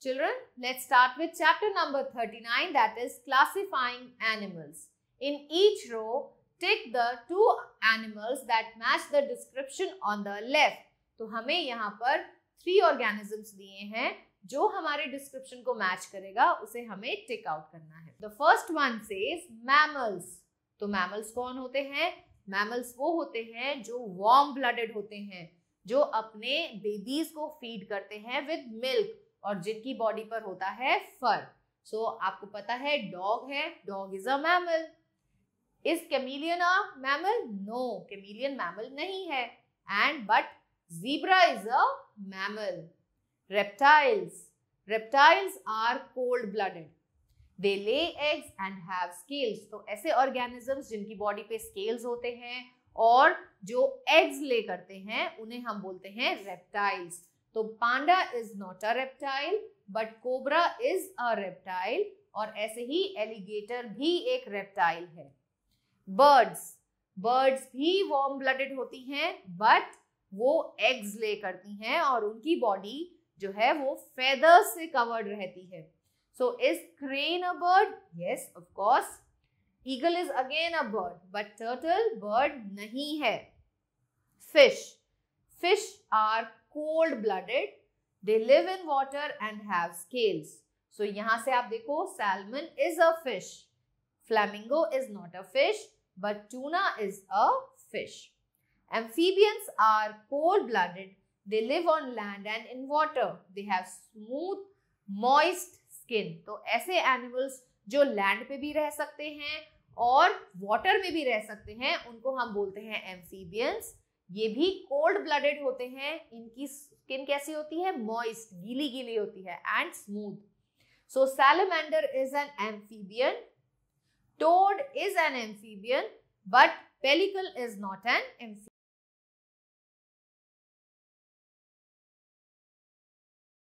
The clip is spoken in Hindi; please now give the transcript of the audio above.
Children, let's start with chapter number 39 that is classifying animals. In each row, tick the two animals that match the description on the left. तो हमें यहाँ पर थ्री ऑर्गेनिजम्स दिए हैं जो हमारे डिस्क्रिप्शन को मैच करेगा उसे हमें टिक आउट करना है the first one says mammals तो mammals kon hote hain mammals wo hote hain jo warm blooded hote hain jo apne babies ko feed karte hain with milk और जिनकी बॉडी पर होता है फर सो so, आपको पता है डॉग है dog is a mammal is chameleon a mammal no chameleon mammal नहीं है and but zebra is a mammal reptiles reptiles are cold blooded they lay eggs and have scales तो ऐसे ऑर्गेनिजम्स जिनकी बॉडी पे स्केल्स होते हैं और जो एग्स ले करते हैं उन्हें हम बोलते हैं रेप्टाइल्स तो panda is not a reptile but cobra is a reptile और ऐसे ही एलिगेटर भी एक रेप्टाइल है बर्ड्स बर्ड्स भी वॉर्म ब्लडेड होती हैं बट वो एग्स ले करती हैं और उनकी बॉडी जो है वो फेदर से कवर्ड रहती है so is crane a bird yes of course eagle is again a bird but turtle bird नहीं है fish fish are cold blooded they live in water and have scales so यहां से आप देखो salmon is a fish flamingo is not a fish but tuna is a fish amphibians are cold blooded they live on land and in water they have smooth moist skin तो ऐसे एनिमल्स जो लैंड पे भी रह सकते हैं और वॉटर में भी रह सकते हैं उनको हम बोलते हैं एम्फीबियंस ये भी कोल्ड ब्लडेड होते हैं इनकी स्किन कैसी होती है मॉइस्ट गीली गीली होती है and smooth so salamander is an amphibian toad is an amphibian but pelican is not an amphibian